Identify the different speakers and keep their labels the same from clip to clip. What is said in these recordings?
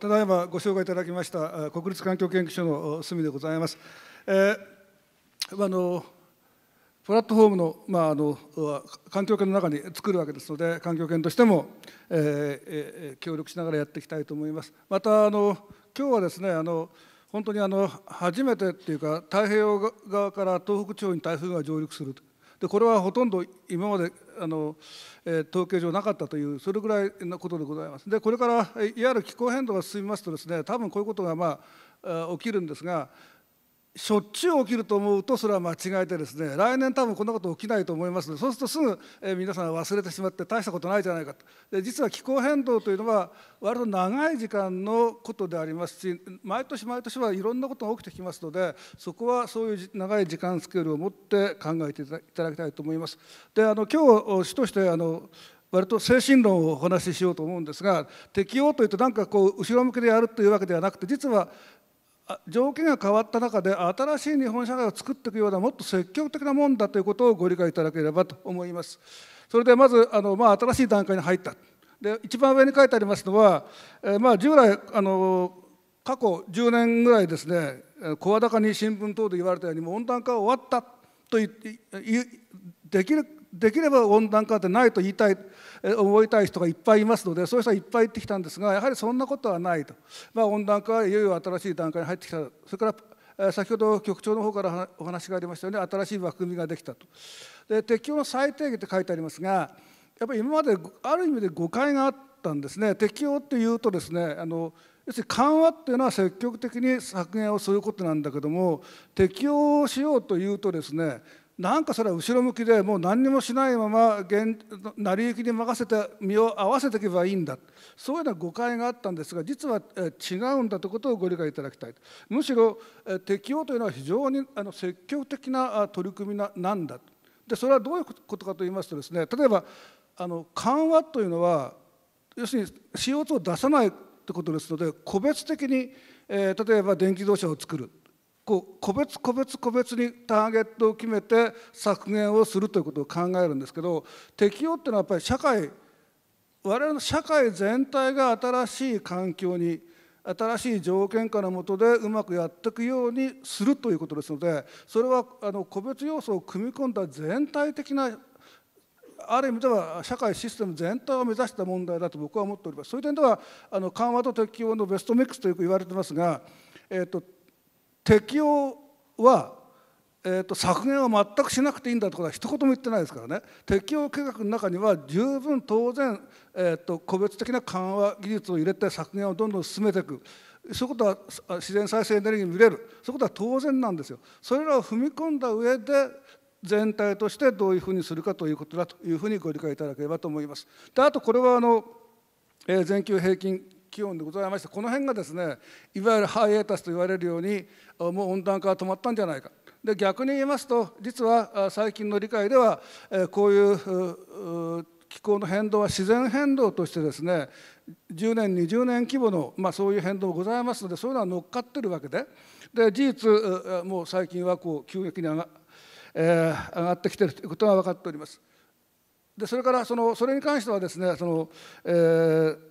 Speaker 1: ただいまご紹介いただきました国立環境研究所の隅でございます。えー、あのプラットフォームの,、まあ、あの環境圏の中に作るわけですので環境圏としても、えー、協力しながらやっていきたいと思います。またあの今日はですねあの本当にあの初めてっていうか太平洋側から東北地方に台風が上陸するでこれはほとんど今まであの、えー、統計上なかったというそれぐらいのことでございます。でこれからいわゆる気候変動が進みますとですね多分こういうことがまあ起きるんですがしょっちゅう起きると思うとそれは間違えてですね来年多分こんなこと起きないと思いますのでそうするとすぐ、え皆さん忘れてしまって大したことないじゃないかとで実は気候変動というのは割と長い時間のことでありますし毎年毎年はいろんなことが起きてきますのでそこはそういう長い時間スケールを持って考えていただきたいと思います。であの今日主としてあの割と精神論をお話ししようと思うんですが適応というとなんかこう後ろ向きでやるというわけではなくて実は条件が変わった中で新しい日本社会を作っていくようなもっと積極的なもんだということをご理解いただければと思います。それでまずあの、まあ、新しい段階に入ったで一番上に書いてありますのは、えー、まあ、従来あの過去10年ぐらいですね声高に新聞等で言われたようにも温暖化は終わったと言ってできるできれば温暖化ってないと言いたい思いたい人がいっぱいいますのでそういう人はいっぱい行ってきたんですがやはりそんなことはないと、まあ、温暖化はいよいよ新しい段階に入ってきたそれから先ほど局長の方からお話がありましたよう、ね新しい枠組みができたと。で適用の最低限って書いてありますがやっぱり今まである意味で誤解があったんですね適用っていうとですねあの要するに緩和っていうのは積極的に削減をすることなんだけども適用をしようというとですねなんかそれは後ろ向きでもう何にもしないまま現成り行きに任せて身を合わせていけばいいんだそういうような誤解があったんですが実は違うんだということをご理解いただきたいむしろ適用というのは非常に積極的な取り組みなんだでそれはどういうことかと言いますとですね例えばあの緩和というのは要するに CO2 を出さないってことですので個別的に、え例えば電気自動車を作るこう個別個別個別にターゲットを決めて削減をするということを考えるんですけど適用っていうのはやっぱり社会我々の社会全体が新しい環境に新しい条件下のもとでうまくやっていくようにするということですのでそれはあの個別要素を組み込んだ全体的なある意味では社会システム全体を目指した問題だと僕は思っております。そういう点ではあの緩和と適用のベストミックスとよく言われてますが、えっと適用は、えーと、削減は全くしなくていいんだということは一言も言ってないですからね適用計画の中には十分当然、えーと、個別的な緩和技術を入れて削減をどんどん進めていく。そういうことは自然再生エネルギーに見れるそういうことは当然なんですよ。それらを踏み込んだ上で全体としてどういうふうにするかということだというふうにご理解いただければと思います。であとこれはあの、え全球平均気温でございましてこの辺がですねいわゆるハイエータスと言われるようにもう温暖化が止まったんじゃないかで逆に言いますと実は最近の理解ではこういう気候の変動は自然変動としてですね10年20年規模の、まあ、そういう変動ございますのでそういうのは乗っかってるわけでで事実もう最近はこう急激に上が,、えー、上がってきてるということが分かっております。でそれからそのそれに関してはですねその、えー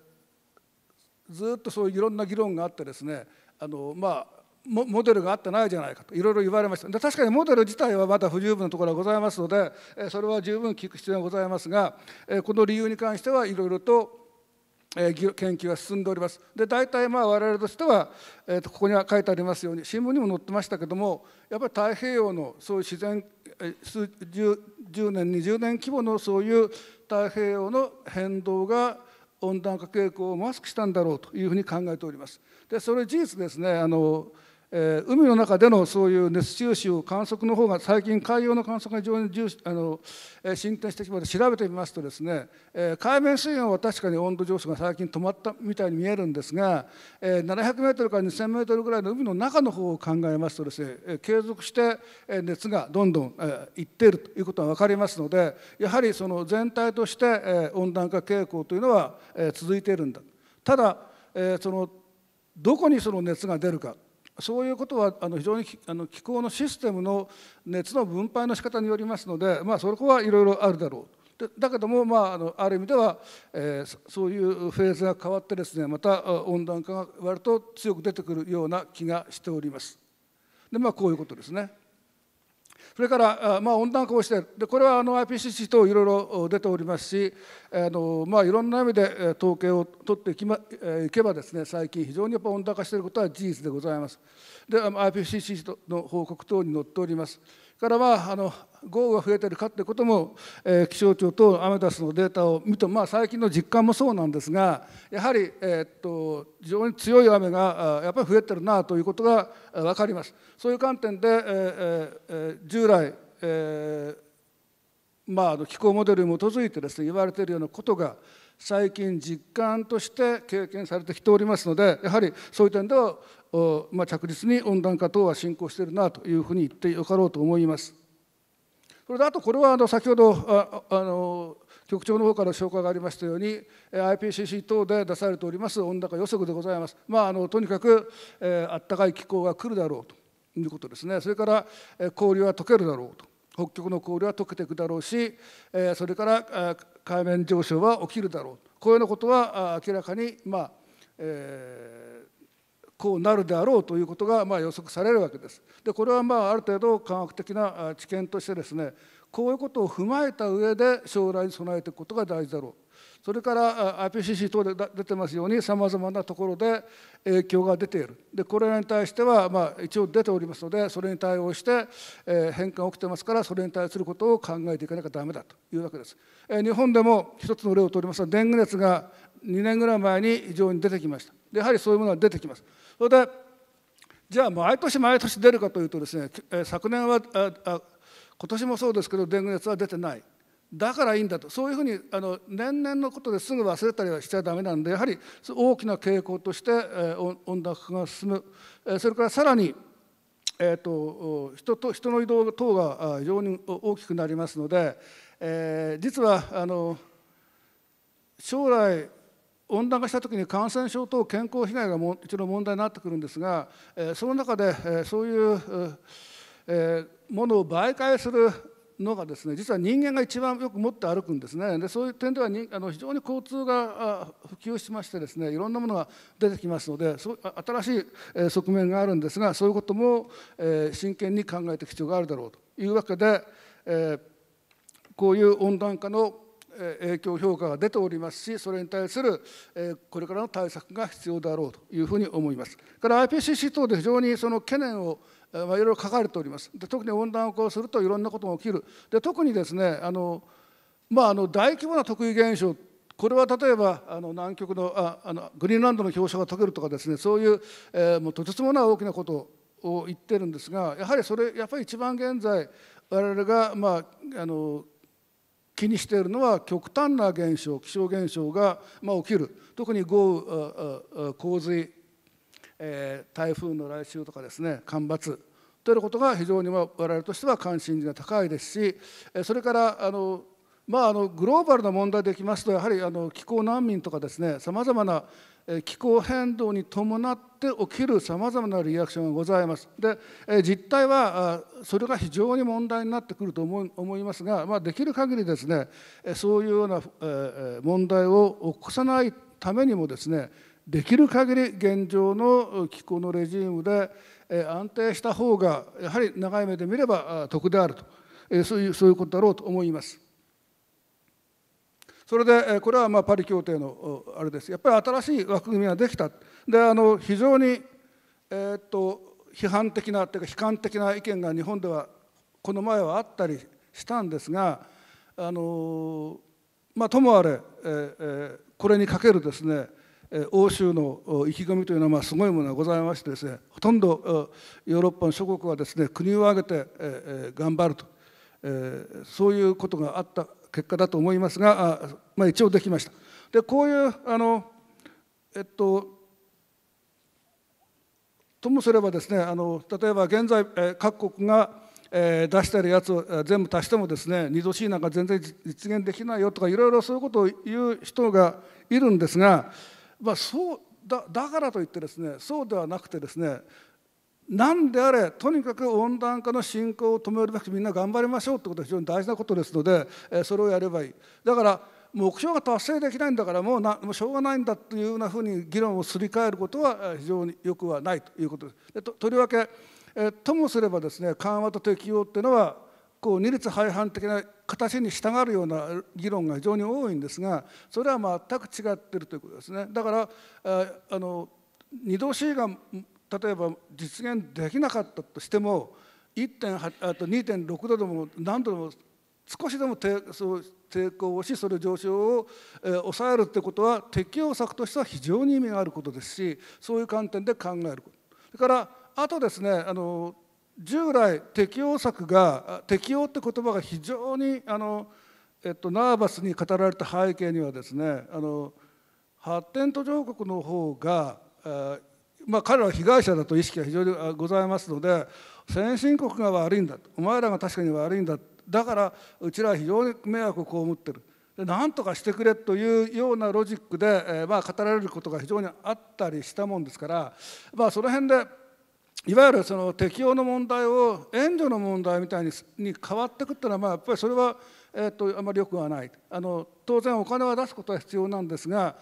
Speaker 1: ずっとそういういろんな議論があってですねあの、まあ、モデルがあってないじゃないかといろいろ言われましたで確かにモデル自体はまだ不十分なところがございますのでそれは十分聞く必要がございますがこの理由に関してはいろいろと研究が進んでおりますで大体まあ我々としてはここには書いてありますように新聞にも載ってましたけどもやっぱり太平洋のそういう自然数十10年20年規模のそういう太平洋の変動が温暖化傾向をマスクしたんだろうというふうに考えております。でそれ事実ですねあのえー、海の中でのそういう熱収集観測の方が最近海洋の観測が非常に重あの、えー、進展してきまで調べてみますとですね、えー、海面水温は確かに温度上昇が最近止まったみたいに見えるんですが、えー、700メートルから2000メートルぐらいの海の中の方を考えますとですね、えー、継続して熱がどんどん、えー、いっているということが分かりますのでやはりその全体として、えー、温暖化傾向というのは、えー、続いているんだ。ただ、えー、そのどこにその熱が出るかそういうことはあの非常にあの気候のシステムの熱の分配の仕方によりますので、まあ、そこはいろいろあるだろうでだけども、まあ、あのある意味では、えー、そういうフェーズが変わってですねまた温暖化が割と強く出てくるような気がしております。でまあこういうことですね。それから、まあ、温暖化をしているでこれはあの IPCC といろいろ出ておりますしあの、まあ、いろんな意味で統計を取っていき、ま、いけばですね最近非常にやっぱ温暖化していることは事実でございます。で IPCC の報告等に載っております。からはあの豪雨が増えてるかってことも、えー、気象庁とアメダスのデータを見てと、まあ、最近の実感もそうなんですがやはり、えー、っと非常に強い雨がやっぱり増えてるなということが分かります。そういう観点で、えーえー、従来、えーまあ、気候モデルに基づいてです、ね、言われているようなことが最近実感として経験されてきておりますのでやはりそういう点ではまあ、着実に温暖化等は進行しているなというふうに言ってよかろうと思います。それであとこれはあの先ほどあの局長の方から紹介がありましたように IPCC 等で出されております温暖化予測でございます。まあ、あのとにかく、えー、暖かい気候が来るだろうということですね。それから、えー、氷は溶けるだろうと。北極の氷は溶けていくだろうし、えー、それから、えー、海面上昇は起きるだろうこういうようなことは明らかに、まあえこうなるであろうということがま予測されるわけです。でこれはまあある程度科学的な知見としてですねこういうことを踏まえた上で将来に備えていくことが大事だろう。それから IPCC 等で出てますようにさまざまなところで影響が出ているでこれらに対しては、まあ、一応出ておりますのでそれに対応して、変化が起きてますからそれに対することを考えていかなきゃだめだというわけです、日本でも一つの例をとりますと電ング熱が2年ぐらい前に非常に出てきましたやはりそういうものは出てきますそれでじゃあ毎年毎年出るかというとですね、昨年はあ今年もそうですけどデング熱は出てないだからいいんだとそういうふうにあの年々のことですぐ忘れたりはしちゃだめなんでやはり大きな傾向として、えー、温暖化が進む、えー、それからさらに、えーと、と人と人の移動等が非常に大きくなりますので、えー、実はあの将来温暖化した時に感染症等健康被害がも一度問題になってくるんですが、えー、その中で、えー、そういう、えー、ものを媒介するのがですね実は人間が一番よく持って歩くんですねでそういう点ではにあの非常に交通が普及しましてですねいろんなものが出てきますのでそ新しい側面があるんですがそういうことも、えー、真剣に考えていく必要があるだろうというわけで、えー、こういう温暖化の影響評価が出ておりますし、それに対するこれからの対策が必要だろうというふうに思います。から IPCC 等で非常にその懸念をいろいろ書かれております。で特に温暖化をするといろんなことが起きる。で特にですねあの、まあ、あの大規模な特異現象これは例えばあの南極のああのグリーンランドの氷床が解けるとかですねそういう、えー、もうとてつもない大きなことを言ってるんですがやはりそれやっぱり一番現在我々が、まあ、あの気にしているのは極端な現象気象現象が、ま起きる特に豪雨洪水、え台風の来襲とかですね干ばつということが非常に我々としては関心が高いですしそれからあのまあ、あのグローバルな問題でいきますとやはりあの気候難民とかですねさまざまな気候変動に伴って起きるさまざまなリアクションがございます。で実態はそれが非常に問題になってくると思いますが、まあ、できる限りですねそういうような問題を起こさないためにもですねできる限り現状の気候のレジームで安定した方がやはり長い目で見れば得であるとそういうそういうことだろうと思います。それでこれはまあパリ協定のあれですやっぱり新しい枠組みができたであの非常に、えー、っと批判的なというか悲観的な意見が日本ではこの前はあったりしたんですがあの、まあ、ともあれ、えー、これにかけるですね欧州の意気込みというのはまあすごいものがございましてですねほとんどヨーロッパの諸国はですね国を挙げて頑張るとそういうことがあった結果だと思いますが、あまあ、一応できました。でこういうあの、えっと、ともすればですねあの例えば現在、え各国がえー、出してるやつを全部足してもですね二度 C なんか全然実現できないよとかいろいろそういうことを言う人がいるんですが、まあ、そうだだからといってですねそうではなくてですね何であれとにかく温暖化の進行を止めるべくみんな頑張りましょうってことは非常に大事なことですので、えそれをやればいい。だから目標が達成できないんだからもうなもうしょうがないんだというようなふうに議論をすり替えることは非常によくはないということです。でととりわけえともすればですね緩和と適用っていうのはこう二律背反的な形に従うような議論が非常に多いんですがそれは全く違ってるということですね。だからあの二度 C が例えば実現できなかったとしても1.8あと2.6度でも何度でも少しでも抵そ抵抗をしそれ上昇を、え抑えるってことは適応策としては非常に意味があることですしそういう観点で考えることそれからあとですねあの従来適応策が適応って言葉が非常にあの、えっと、ナーバスに語られた背景にはですねあの発展途上国の方が、えー、まあ、彼らは被害者だという意識が非常にございますので先進国が悪いんだお前らが確かに悪いんだだからうちらは非常に迷惑を被ってるで何とかしてくれというようなロジックで、えー、まあ語られることが非常にあったりしたもんですから、まあ、その辺でいわゆるその適用の問題を援助の問題みたいにに変わっていくっていうのは、まあ、やっぱりそれは、えー、とあまりよくはないあの当然お金は出すことは必要なんですが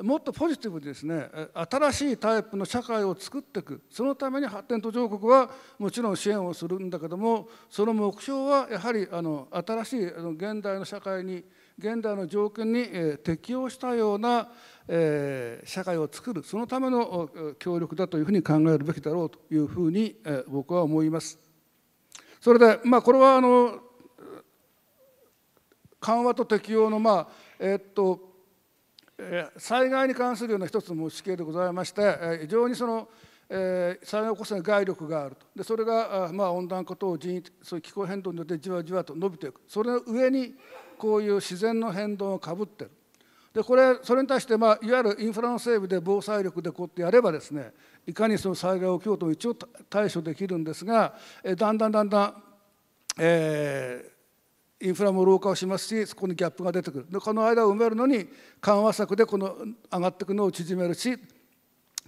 Speaker 1: もっとポジティブにですね新しいタイプの社会を作っていくそのために発展途上国はもちろん支援をするんだけどもその目標はやはりあの新しい現代の社会に現代の条件に適応したような社会を作るそのための協力だというふうに考えるべきだろうというふうに僕は思います。それで、まあ、これはあの緩和と適用の、まあえっと災害に関するような一つの模式でございまして非常にそのえ災害を起こすに外力があるとでそれがまあ、温暖化等人そういう気候変動によってじわじわと伸びていくそれの上にこういう自然の変動をかぶってるでこれそれに対して、まあ、いわゆるインフラの整備で防災力でこうやってやればですねいかにその災害を起きようとも一応対処できるんですが、えだんだんだんだん、えーインフラも老化をしますしそこにギャップが出てくるでこの間を埋めるのに緩和策でこの上がっていくのを縮めるし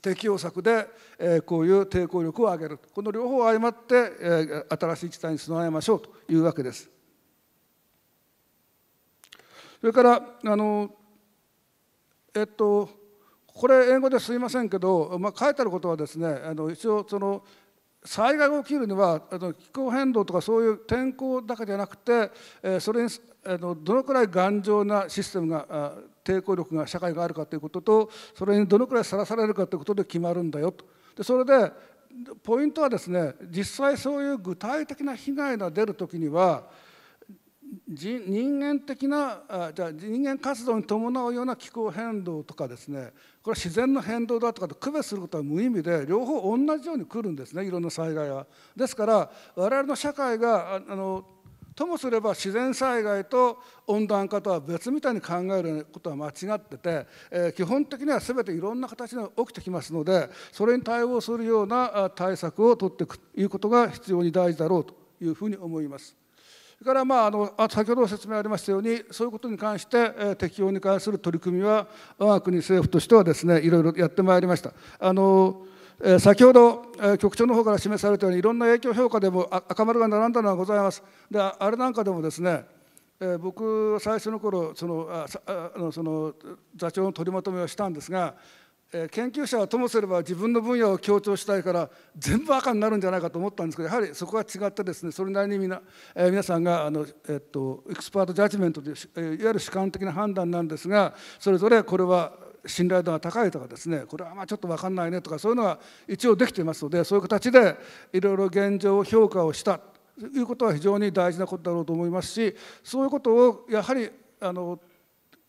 Speaker 1: 適用策で、えー、こういう抵抗力を上げるこの両方を誤って、えー、新しい事態に備えましょうというわけです。それからあのえっとこれ英語ですいませんけど、まあ、書いてあることはですねあの一応その災害が起きるにはあの気候変動とかそういう天候だけじゃなくて、えそれにあのどのくらい頑丈なシステムが抵抗力が社会があるかということとそれにどのくらいさらされるかということで決まるんだよと。でそれでポイントはですね実際そういう具体的な被害が出るときには人間的なじゃあ人間活動に伴うような気候変動とかですねこれは自然の変動だとかと区別することは無意味で両方同じように来るんですねいろんな災害は。ですから我々の社会があのともすれば自然災害と温暖化とは別みたいに考えることは間違ってて、え基本的には全ていろんな形で起きてきますのでそれに対応するような対策を取っていくということが必要に大事だろうというふうに思います。れから、まあ、あの先ほど説明ありましたようにそういうことに関して、え適用に関する取り組みは我が国政府としてはですねいろいろやってまいりました。あのえ先ほど、え局長の方から示されたようにいろんな影響評価でも赤丸が並んだのはございます。であれなんかでもですねえ僕最初の頃そのあのその座長の取りまとめをしたんですがえ研究者はともすれば自分の分野を強調したいから全部赤になるんじゃないかと思ったんですけどやはりそこは違ってですねそれなりにみな、えー、皆さんがあの、えっとエクスパートジャッジメントという、いわゆる主観的な判断なんですがそれぞれこれは信頼度が高いとかですねこれはまあちょっと分かんないねとかそういうのは一応できていますのでそういう形でいろいろ現状を評価をしたということは非常に大事なことだろうと思いますしそういうことをやはりあの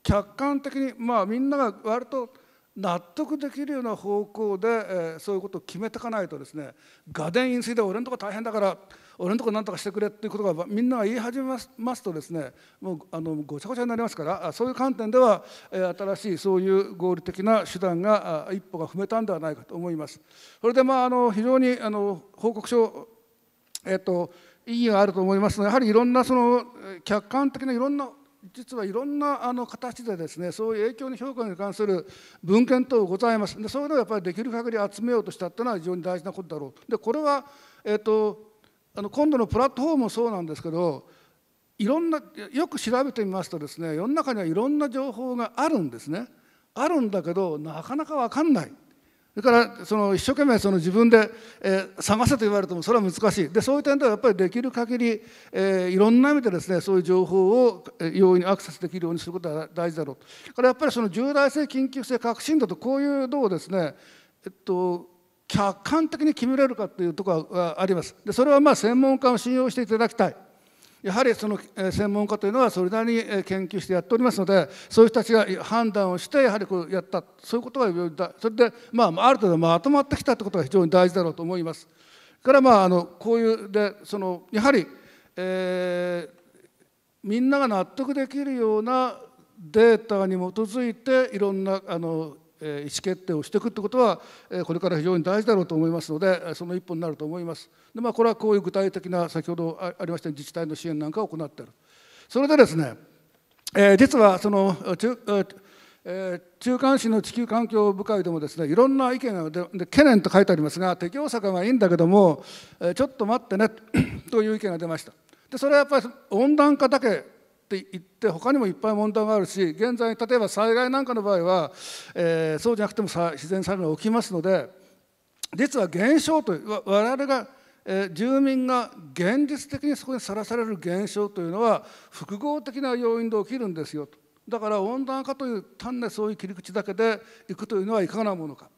Speaker 1: 客観的にまあみんなが割と納得できるような方向で、えー、そういうことを決めていかないとですね画伝飲水で俺のとこ大変だから俺のとこ何とかしてくれっていうことがみんなが言い始めますとですねもうあのごちゃごちゃになりますからそういう観点では、えー、新しいそういう合理的な手段が一歩が踏めたんではないかと思います。それでまああの非常にあの報告書えっ、ー、と意義があると思いますやはりいろんなその客観的ないろんな実はいろんなあの形でですねそういう影響の評価に関する文献等ございますでそういうのをやっぱりできる限り集めようとしたっていうのは非常に大事なことだろうでこれは、えーと、あの今度のプラットフォームもそうなんですけどいろんなよく調べてみますとですね世の中にはいろんな情報があるんですねあるんだけどなかなか分かんない。それからその一生懸命その自分で、えー、探せと言われてもそれは難しいでそういう点ではやっぱりできる限り、えー、いろんな意味でですねそういう情報を容易にアクセスできるようにすることが大事だろうからやっぱりその重大性緊急性革新度とこういうのをですね、えっと、客観的に決められるかというところはありますでそれはまあ専門家を信用していただきたいやはりその専門家というのはそれなりに研究してやっておりますのでそういう人たちが判断をしてやはりこうやったそういうことがそれで、まあ、ある程度まとまってきたということが非常に大事だろうと思います。からまああのこういうでそのやはり、えー、みんなが納得できるようなデータに基づいていろんなあの意思決定をしていくってことはこれから非常に大事だろうと思いますのでその一歩になると思います。でまあこれはこういう具体的な先ほどありました自治体の支援なんかを行っている。それでですね、えー、実はその中,、えー、中間市の地球環境部会でもですねいろんな意見がで懸念と書いてありますが適応策がいいんだけども、えちょっと待ってねという意見が出ました。でそれはやっぱり温暖化だけって言って他にもいっぱい問題があるし現在例えば災害なんかの場合は、えー、そうじゃなくても自然災害が起きますので実は現象という我々が、えー、住民が現実的にそこにさらされる現象というのは複合的な要因で起きるんですよとだから温暖化という単なるそういう切り口だけでいくというのはいかがなものか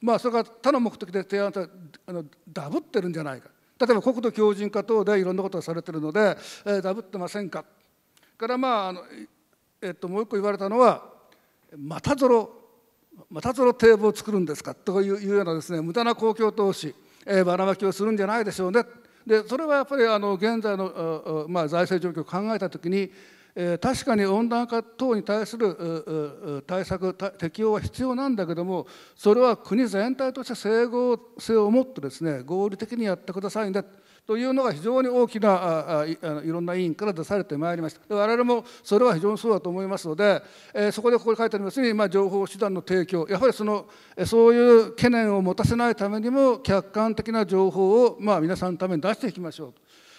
Speaker 1: まあそれが他の目的で提案したあのダブってるんじゃないか例えば国土強靭化等でいろんなことがされてるので、えー、ダブってませんかからまああの、えっともう一個言われたのはまたぞろまたぞろ堤防を作るんですかといういうようなですね無駄な公共投資、えー、ばらまきをするんじゃないでしょうねでそれはやっぱりあの現在の、まあ、財政状況を考えたときに確かに温暖化等に対する対策適用は必要なんだけどもそれは国全体として整合性を持ってですね合理的にやってくださいねというのが非常に大きないろんな委員から出されてまいりました。我々もそれは非常にそうだと思いますので、えそこでここに書いてありますように、ま情報手段の提供やはりそのそういう懸念を持たせないためにも客観的な情報を、まあ、皆さんのために出していきましょう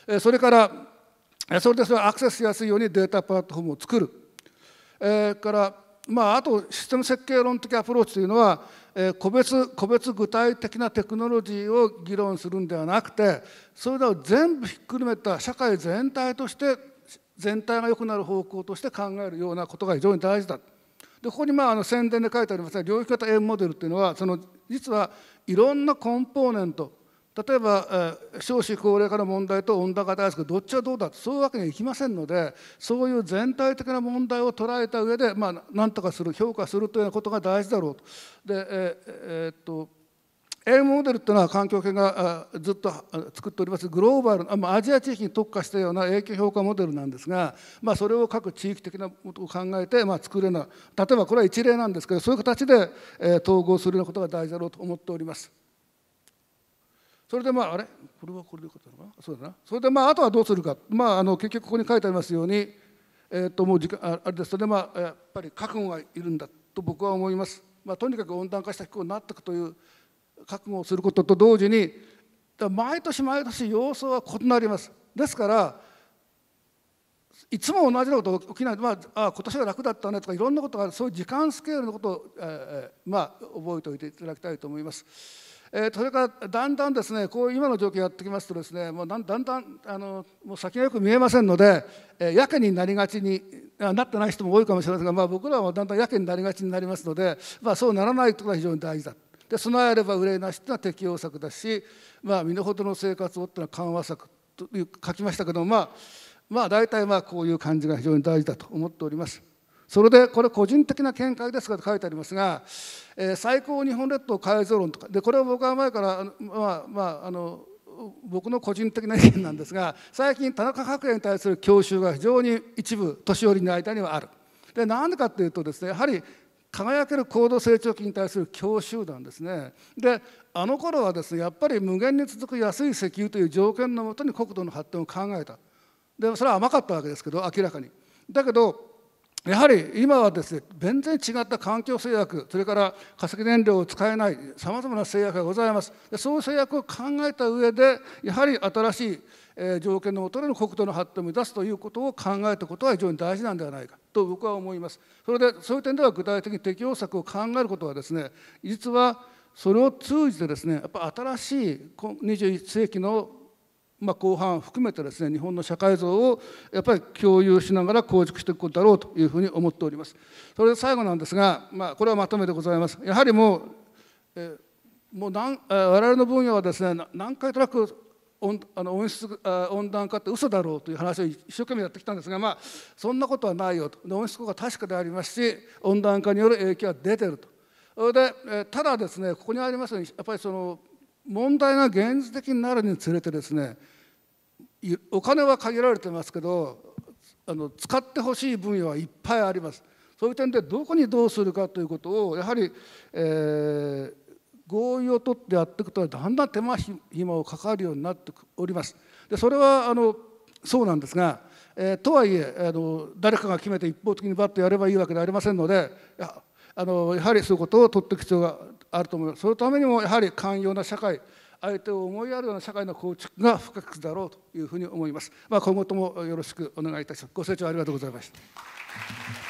Speaker 1: と。えそれからそれでそれアクセスしやすいようにデータプラットフォームを作る、えー、から、まあ、あとシステム設計論的アプローチというのは、えー、個別個別具体的なテクノロジーを議論するんではなくてそれらを全部ひっくるめた社会全体として全体が良くなる方向として考えるようなことが非常に大事だ。でここにまああの宣伝で書いてありますが領域型円モデルというのはその実はいろんなコンポーネント例えば少子高齢化の問題と温暖化対策どっちはどうだそういうわけにはいきませんのでそういう全体的な問題を捉えた上でまあ何とかする評価するというようなことが大事だろうと。でええー、っと A モデルというのは環境系がずっと作っておりますグローバル、まあ、アジア地域に特化したような影響評価モデルなんですが、まあ、それを各地域的なことを考えて、まあ、作るような例えばこれは一例なんですけどそういう形で統合するようなことが大事だろうと思っております。それでまああれこれはこれでよかったのかなそうだなそれでまああとはどうするか、まあ、あの結局ここに書いてありますように、えー、ともう時間あれですそれまあやっぱり覚悟がいるんだと僕は思います、まあ、とにかく温暖化した気候になっていくという覚悟をすることと同時に毎年毎年様相は異なりますですからいつも同じようなこと起きない、まあ、あ今年は楽だったねとかいろんなことがそういう時間スケールのことを、えー、まあ、覚えておいていただきたいと思います。えー、それからだんだんですねこう今の状況やってきますとですねもうだんだんあのもう先がよく見えませんので、えー、やけになりがちになってない人も多いかもしれませんが、まあ、僕らはだんだんやけになりがちになりますので、まあ、そうならないとが非常に大事だ。で備えれば憂いなしというのは適応策だし、まあ、身の程の生活をというのは緩和策という書きましたけどまあまあ大体まあこういう感じが非常に大事だと思っております。それでこれ個人的な見解ですがと書いてありますが、えー、最高日本列島改造論とかでこれは僕は前からまあまああの僕の個人的な意見なんですが最近田中角栄に対する教習が非常に一部年寄りの間にはある。でなんでかっていうとですねやはり輝ける高度成長期に対する強なんですねであの頃はですねやっぱり無限に続く安い石油という条件のもとに国土の発展を考えたでそれは甘かったわけですけど明らかにだけどやはり今はですね全然違った環境制約それから化石燃料を使えないさまざまな制約がございますそういう制約を考えた上でやはり新しい条件のもとでの国土の発展を目指すということを考えたことは非常に大事なんではないかと僕は思いますそれでそういう点では具体的に適応策を考えることはですね実はそれを通じてですねやっぱ新しい21世紀のまあ、後半含めてですね日本の社会像をやっぱり共有しながら構築していくだろうというふうに思っております。それで最後なんですが、まあ、これはまとめでございます。やはりもう、えもうなん我々の分野はですね何回となく温あの温室温暖化って嘘だろうという話を一生懸命やってきたんですが、まあ、そんなことはないよと温室効果確かでありますし温暖化による影響は出てるとそれでただですねここにありますようにやっぱりその問題が現実的になるにつれてですねお金は限られてますけどあの使ってほしい分野はいっぱいありますそういう点でどこにどうするかということをやはり、えー、合意を取ってやっていくとだんだん手間暇をかかるようになっております。でそれはあのそうなんですが、えー、とはいえあの誰かが決めて一方的にバッとやればいいわけではありませんのでやあのやはりそういうことを取っていく必要があると思いますそのためにもやはり寛容な社会相手を思いやるような社会の構築が不可欠だろうというふうに思います、まあ、今後ともよろしくお願いいたしますご清聴ありがとうございました